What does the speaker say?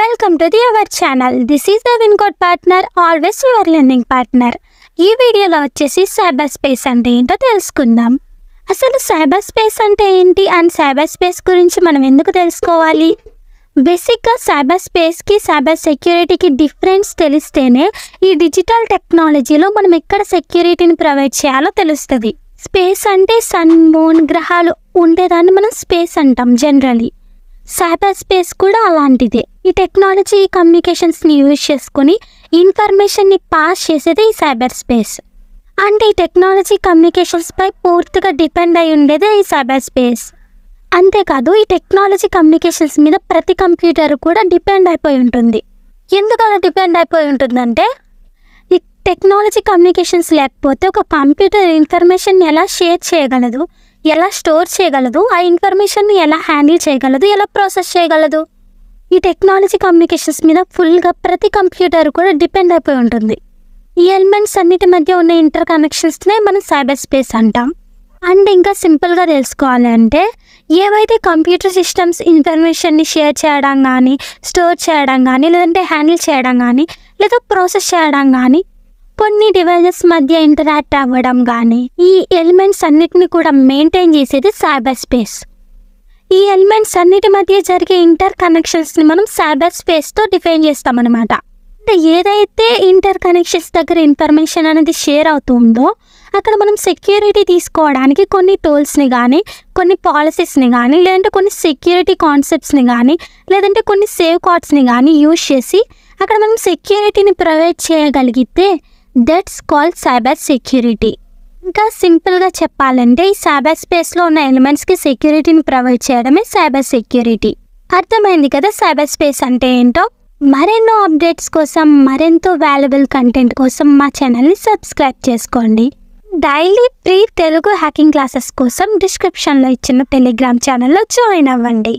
welcome to the our channel this is the code partner always your learning partner ఈ వీడియోలో వచ్చేసి cyber space అంటే ఏంటో తెలుసుకుందాం అసలు సైబర్ స్పేస్ అంటే ఏంటి అండ్ సైబర్ స్పేస్ గురించి మనం ఎందుకు తెలుసుకోవాలి బేసిక్గా సైబర్ స్పేస్కి సైబర్ సెక్యూరిటీకి డిఫరెన్స్ తెలిస్తేనే ఈ డిజిటల్ టెక్నాలజీలో మనం ఎక్కడ సెక్యూరిటీని ప్రొవైడ్ చేయాలో తెలుస్తుంది స్పేస్ అంటే సన్ మూన్ గ్రహాలు ఉండేదాన్ని మనం స్పేస్ అంటాం జనరలీ సైబర్ స్పేస్ కూడా అలాంటిదే ఈ టెక్నాలజీ కమ్యూనికేషన్స్ కమ్యూనికేషన్స్ని యూజ్ చేసుకొని ఇన్ఫర్మేషన్ని పాస్ చేసేది ఈ సైబర్ స్పేస్ అంటే ఈ టెక్నాలజీ కమ్యూనికేషన్స్పై పూర్తిగా డిపెండ్ అయి ఉండేదే ఈ సైబర్ స్పేస్ అంతేకాదు ఈ టెక్నాలజీ కమ్యూనికేషన్స్ మీద ప్రతి కంప్యూటర్ కూడా డిపెండ్ అయిపోయి ఉంటుంది ఎందుకు అలా డిపెండ్ అయిపోయి ఉంటుందంటే ఈ టెక్నాలజీ కమ్యూనికేషన్స్ లేకపోతే ఒక కంప్యూటర్ ఇన్ఫర్మేషన్ ఎలా షేర్ చేయగలదు ఎలా స్టోర్ చేయగలదు ఆ ఇన్ఫర్మేషన్ని ఎలా హ్యాండిల్ చేయగలదు ఎలా ప్రాసెస్ చేయగలదు ఈ టెక్నాలజీ కమ్యూనికేషన్స్ మీద ఫుల్గా ప్రతి కంప్యూటర్ కూడా డిపెండ్ అయిపోయి ఉంటుంది ఈ ఎలిమెంట్స్ అన్నిటి మధ్య ఉన్న ఇంటర్ కనెక్షన్స్నే మనం సైబర్ స్పేస్ అంటాం అండ్ ఇంకా సింపుల్గా తెలుసుకోవాలి అంటే ఏవైతే కంప్యూటర్ సిస్టమ్స్ ఇన్ఫర్మేషన్ని షేర్ చేయడం కానీ స్టోర్ చేయడం కానీ లేదంటే హ్యాండిల్ చేయడం కానీ లేదా ప్రాసెస్ చేయడం కానీ కొన్ని డివైజెస్ మధ్య ఇంటరాక్ట్ అవ్వడం కానీ ఈ ఎలిమెంట్స్ అన్నిటిని కూడా మెయింటైన్ చేసేది సైబర్ స్పేస్ ఈ ఎలిమెంట్స్ అన్నిటి మధ్య జరిగే ఇంటర్ కనెక్షన్స్ని మనం సైబర్ స్పేస్తో డిఫైన్ చేస్తామన్నమాట అంటే ఏదైతే ఇంటర్ కనెక్షన్స్ దగ్గర ఇన్ఫర్మేషన్ అనేది షేర్ అవుతుందో అక్కడ మనం సెక్యూరిటీ తీసుకోవడానికి కొన్ని టూల్స్ని కానీ కొన్ని పాలసీస్ని కానీ లేదంటే కొన్ని సెక్యూరిటీ కాన్సెప్ట్స్ని కానీ లేదంటే కొన్ని సేవ్ కార్డ్స్ని కానీ యూజ్ చేసి అక్కడ మనం సెక్యూరిటీని ప్రొవైడ్ చేయగలిగితే దట్స్ కాల్డ్ సైబర్ సెక్యూరిటీ ఇంకా సింపుల్గా చెప్పాలంటే ఈ సైబర్ స్పేస్లో ఉన్న ఎలిమెంట్స్కి సెక్యూరిటీని ప్రొవైడ్ చేయడమే సైబర్ సెక్యూరిటీ అర్థమైంది కదా సైబర్ స్పేస్ అంటే ఏంటో మరెన్నో అప్డేట్స్ కోసం మరెంతో వాల్యుబుల్ కంటెంట్ కోసం మా ఛానల్ని సబ్స్క్రైబ్ చేసుకోండి daily free Telugu hacking classes కోసం డిస్క్రిప్షన్లో ఇచ్చిన టెలిగ్రామ్ ఛానల్లో జాయిన్ అవ్వండి